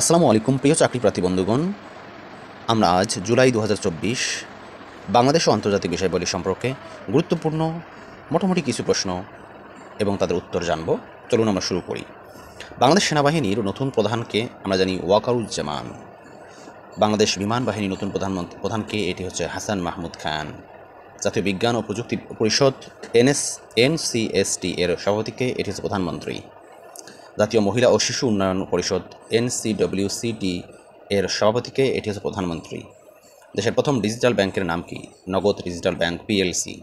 আসসালামু আলাইকুম প্রিয় চাকরিপ্রার্থী বন্ধুগণ আমরা আজ জুলাই দু বাংলাদেশ ও আন্তর্জাতিক বিষয়বলী সম্পর্কে গুরুত্বপূর্ণ মোটামুটি কিছু প্রশ্ন এবং তাদের উত্তর জানব চলুন আমরা শুরু করি বাংলাদেশ সেনাবাহিনীর নতুন প্রধানকে আমরা জানি ওয়াকারুজ্জামান বাংলাদেশ বিমান বাহিনীর নতুন প্রধানমন্ত্রী প্রধানকে এটি হচ্ছে হাসান মাহমুদ খান জাতীয় বিজ্ঞান ও প্রযুক্তি পরিষদ এনএস এনসিএসটি এর সভাপতিকে এটি হচ্ছে প্রধানমন্ত্রী জাতীয় মহিলা ও শিশু উন্নয়ন পরিষদ এনসিডব্লিউসিটি এর সভাপতিকে এটি হচ্ছে প্রধানমন্ত্রী দেশের প্রথম ডিজিটাল ব্যাংকের নাম কি নগদ ডিজিটাল ব্যাংক পিএলসি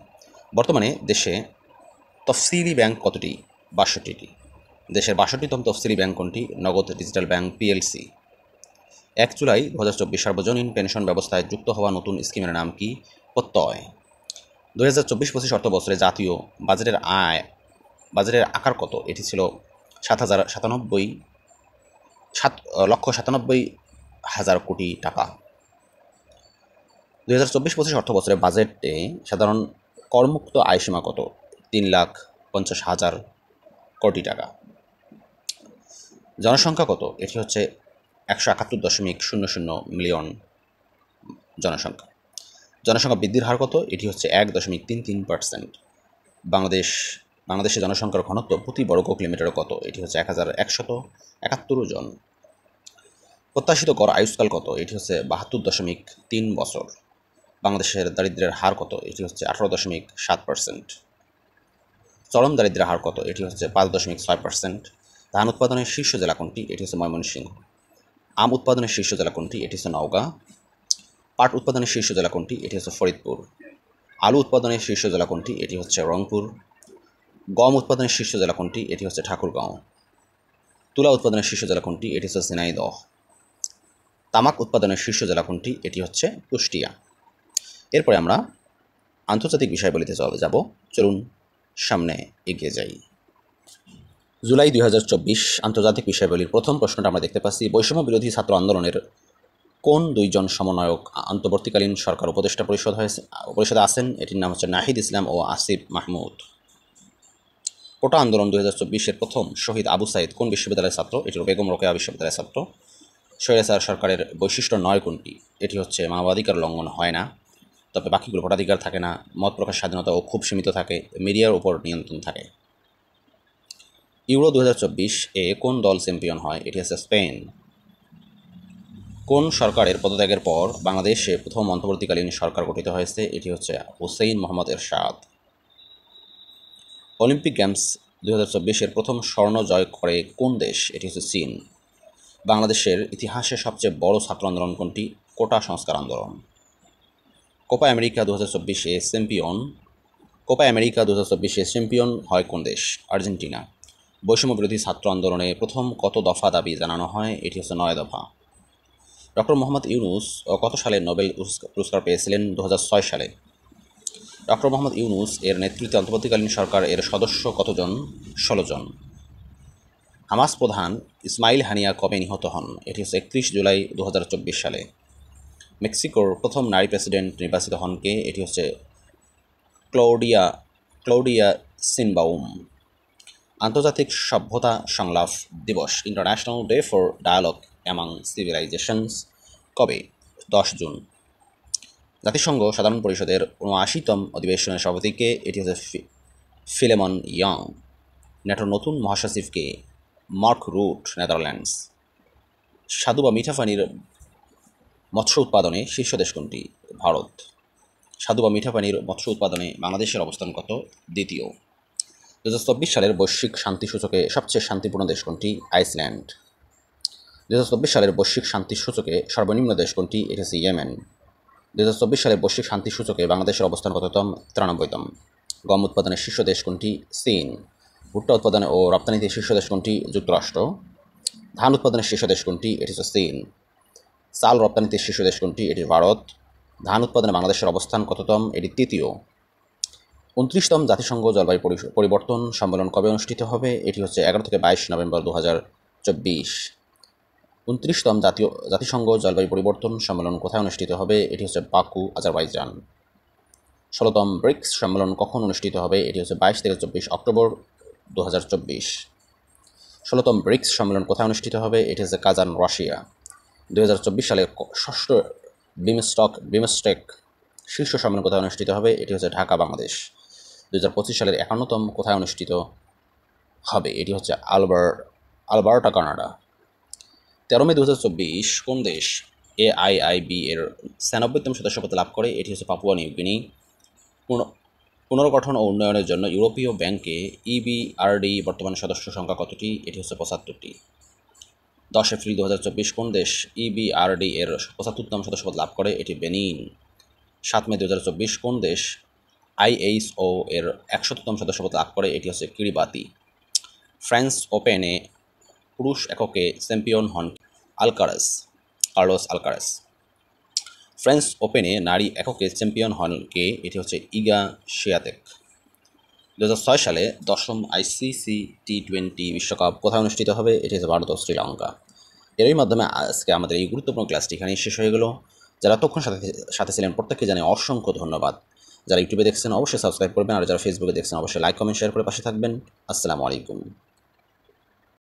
বর্তমানে দেশে তফসিলি ব্যাংক কতটি বাষট্টিটি দেশের বাষট্টিতম তফসিলি ব্যাংক কোনটি নগদ ডিজিটাল ব্যাংক পিএলসি এক জুলাই দু হাজার চব্বিশ সার্বজনীন পেনশন ব্যবস্থায় যুক্ত হওয়া নতুন স্কিমের নাম কি প্রত্যয় দু হাজার চব্বিশ পঁচিশ অর্থবছরে জাতীয় বাজেটের আয় বাজেটের আকার কত এটি ছিল সাত হাজার সাতানব্বই সাত লক্ষ সাতানব্বই হাজার কোটি টাকা দু হাজার চব্বিশ পঁচিশ অর্থ বছরের বাজেটে সাধারণ করমুক্ত আয়সীমা কত তিন লাখ পঞ্চাশ হাজার কোটি টাকা জনসংখ্যা কত এটি হচ্ছে একশো একাত্তর দশমিক শূন্য শূন্য মিলিয়ন জনসংখ্যা জনসংখ্যা বৃদ্ধির হার কত এটি হচ্ছে এক দশমিক তিন তিন পার্সেন্ট বাংলাদেশ বাংলাদেশের জনসংখ্যার ঘনত্ব প্রতি বর্গ কিলোমিটার কত এটি হচ্ছে এক হাজার একশত একাত্তর জন প্রত্যাশিত কর আয়ুষ্কাল কত এটি হচ্ছে বাহাত্তর দশমিক তিন বছর বাংলাদেশের দারিদ্রের হার কত এটি হচ্ছে আঠারো দশমিক সাত পার্সেন্ট চরম দারিদ্রের হার কত এটি হচ্ছে পাঁচ দশমিক ছয় পার্সেন্ট ধান উৎপাদনের শীর্ষ জেলা কোনটি এটি হচ্ছে ময়মনসিংহ আম উৎপাদনের শীর্ষ জেলা কোনটি এটি হচ্ছে নওগাঁ পাট উৎপাদনের শীর্ষ জেলা কোনটি এটি হচ্ছে ফরিদপুর আলু উৎপাদনের শীর্ষ জেলা কোনটি এটি হচ্ছে রংপুর গম উৎপাদনের শীর্ষ জেলা কোনটি এটি হচ্ছে ঠাকুরগাঁও তুলা উৎপাদনের শীর্ষ জেলা কোনটি এটি হচ্ছে সিনাইদহ তামাক উৎপাদনের শীর্ষ জেলা কোনটি এটি হচ্ছে কুষ্টিয়া এরপরে আমরা আন্তর্জাতিক বিষয়গুলিতে চলে যাব চলুন সামনে এগিয়ে যাই জুলাই দুই আন্তর্জাতিক বিষয়গুলির প্রথম প্রশ্নটা আমরা দেখতে পাচ্ছি বৈষম্য বিরোধী ছাত্র আন্দোলনের কোন দুইজন সমন্বয়ক আন্তর্বর্তীকালীন সরকার উপদেষ্টা পরিষদ হয়েছে পরিষদে আছেন এটির নাম হচ্ছে নাহিদ ইসলাম ও আসিফ মাহমুদ কোটা আন্দোলন দু হাজার চব্বিশের প্রথম শহীদ আবু সাইদ কোন বিশ্ববিদ্যালয়ের ছাত্র এটি বেগম রোকেয়া বিশ্ববিদ্যালয়ের ছাত্র স্বৈরাচার সরকারের বৈশিষ্ট্য নয় কোনটি এটি হচ্ছে মানবাধিকার লঙ্ঘন হয় না তবে বাকিগুলো ভোটাধিকার থাকে না মত প্রকাশ স্বাধীনতাও খুব সীমিত থাকে মিডিয়ার উপর নিয়ন্ত্রণ থাকে ইউরো দু এ কোন দল চ্যাম্পিয়ন হয় এটি হচ্ছে স্পেন কোন সরকারের পদত্যাগের পর বাংলাদেশে প্রথম অন্তর্বর্তীকালীন সরকার গঠিত হয়েছে এটি হচ্ছে হুসেইন মোহাম্মদ এরশাদ অলিম্পিক গেমস দুই হাজার প্রথম স্বর্ণ জয় করে কোন দেশ এটি হচ্ছে চীন বাংলাদেশের ইতিহাসে সবচেয়ে বড় ছাত্র আন্দোলন কোনটি কোটা সংস্কার আন্দোলন কোপা আমেরিকা দু হাজার চব্বিশে চ্যাম্পিয়ন কোপা আমেরিকা দু হাজার চব্বিশে চ্যাম্পিয়ন হয় কোন দেশ আর্জেন্টিনা বৈষম্য বিরোধী ছাত্র আন্দোলনে প্রথম কত দফা দাবি জানানো হয় এটি হচ্ছে নয় দফা ডক্টর মোহাম্মদ ইউনুস কত সালে নোবেল পুরস্কার পেয়েছিলেন দু সালে ডক্টর মোহাম্মদ ইউনুস এর নেতৃত্বে অন্তর্বর্তীকালীন সরকার এর সদস্য কতজন ষোলো জন হামাস প্রধান ইসমাইল হানিয়া কবে নিহত হন এটি হচ্ছে একত্রিশ জুলাই দু সালে মেক্সিকোর প্রথম নারী প্রেসিডেন্ট নির্বাচিত হন কে এটি হচ্ছে ক্লোডিয়া ক্লোডিয়া সিনবাউম আন্তর্জাতিক সভ্যতা সংলাপ দিবস International Day for Dialogue among Civilizations কবে দশ জুন জাতিসংঘ সাধারণ পরিষদের উনআশিতম অধিবেশনের সভাপতিকে এটি হচ্ছে ফিলেমন ইয়ং ন্যাটোর নতুন মহাসচিবকে মার্ক রুট নেদারল্যান্ডস সাধু বা মিঠাপানির মৎস্য উৎপাদনে শীর্ষ দেশ কোনটি ভারত সাধু বা মিঠাপানির মৎস্য উৎপাদনে বাংলাদেশের অবস্থান কত দ্বিতীয় দু হাজার চব্বিশ সালের বৈশ্বিক শান্তি সূচকে সবচেয়ে শান্তিপূর্ণ দেশ কোনটি আইসল্যান্ড দু হাজার চব্বিশ সালের বৈশ্বিক শান্তি সূচকে সর্বনিম্ন দেশ কোনটি এটি হচ্ছে ইয়েমেন দু সালে বৈশ্বিক শান্তি সূচকে বাংলাদেশের অবস্থান কততম তিরানব্বইতম গম উৎপাদনের শীর্ষ দেশ কোনটি চীন ভুট্টা উৎপাদনে ও রপ্তানিতে শীর্ষ দেশ কোনটি যুক্তরাষ্ট্র ধান উৎপাদনের শীর্ষ দেশ কোনটি এটি হচ্ছে চীন চাল রপ্তানিতে শীর্ষ দেশ কোনটি এটি ভারত ধান উৎপাদনে বাংলাদেশের অবস্থান কততম এটি তৃতীয় উনত্রিশতম জাতিসংঘ জলবায়ু পরিবর্তন সম্মেলন কবে অনুষ্ঠিত হবে এটি হচ্ছে এগারো থেকে বাইশ নভেম্বর দু হাজার চব্বিশ উনত্রিশতম জাতীয় জাতিসংঘ জলবায়ু পরিবর্তন সম্মেলন কোথায় অনুষ্ঠিত হবে এটি হচ্ছে বাকু আজারবাইজান ষোলোতম ব্রিক্স সম্মেলন কখন অনুষ্ঠিত হবে এটি হচ্ছে বাইশ থেকে চব্বিশ অক্টোবর দু হাজার চব্বিশ ষোলোতম ব্রিক্স সম্মেলন কোথায় অনুষ্ঠিত হবে এটি হচ্ছে কাজান রাশিয়া দু হাজার চব্বিশ সালের ষষ্ঠ বিমস্টক বিমস্টেক শীর্ষ সম্মেলন কোথায় অনুষ্ঠিত হবে এটি হচ্ছে ঢাকা বাংলাদেশ দু হাজার পঁচিশ সালের একান্নতম কোথায় অনুষ্ঠিত হবে এটি হচ্ছে আলবার আলবার্টা কানাডা তেরো মে দু কোন দেশ এ আই আই বি এর ছিয়ানব্বইতম সদস্যপদ লাভ করে এটি হচ্ছে পাপুয়া নিউগিনি পুনর্গঠন ও উন্নয়নের জন্য ইউরোপীয় ব্যাংকে ইবিআরডি বর্তমান সদস্য সংখ্যা কতটি এটি হচ্ছে পঁচাত্তরটি দশ এপ্রিল দু কোন দেশ ইবিআরডি এর পঁচাত্তরতম সদস্যপদ লাভ করে এটি বেনিন সাত মে দু কোন দেশ ও এর একশতম সদস্যপদ লাভ করে এটি হচ্ছে কিরিবাতি ফ্রান্স ওপেনে পুরুষ এককে চ্যাম্পিয়ন হন আলকারাস কার্লোস আলকারাস ফ্রেঞ্চ ওপেনে নারী এককে চ্যাম্পিয়ন হন কে এটি হচ্ছে ইগা শিয়াতেক দু সালে দশম আইসিসি টি টোয়েন্টি বিশ্বকাপ কোথায় অনুষ্ঠিত হবে এটি হচ্ছে ভারত ও শ্রীলঙ্কা এরই মাধ্যমে আজকে আমাদের এই গুরুত্বপূর্ণ ক্লাসটি এখানেই শেষ হয়ে গেল যারা তখন সাথে সাথে ছিলেন প্রত্যেককে জানে অসংখ্য ধন্যবাদ যারা ইউটিউবে দেখছেন অবশ্যই সাবস্ক্রাইব করবেন আর যারা ফেসবুকে দেখছেন অবশ্যই লাইক কমেন্ট শেয়ার করে পাশে থাকবেন আসসালামু আলাইকুম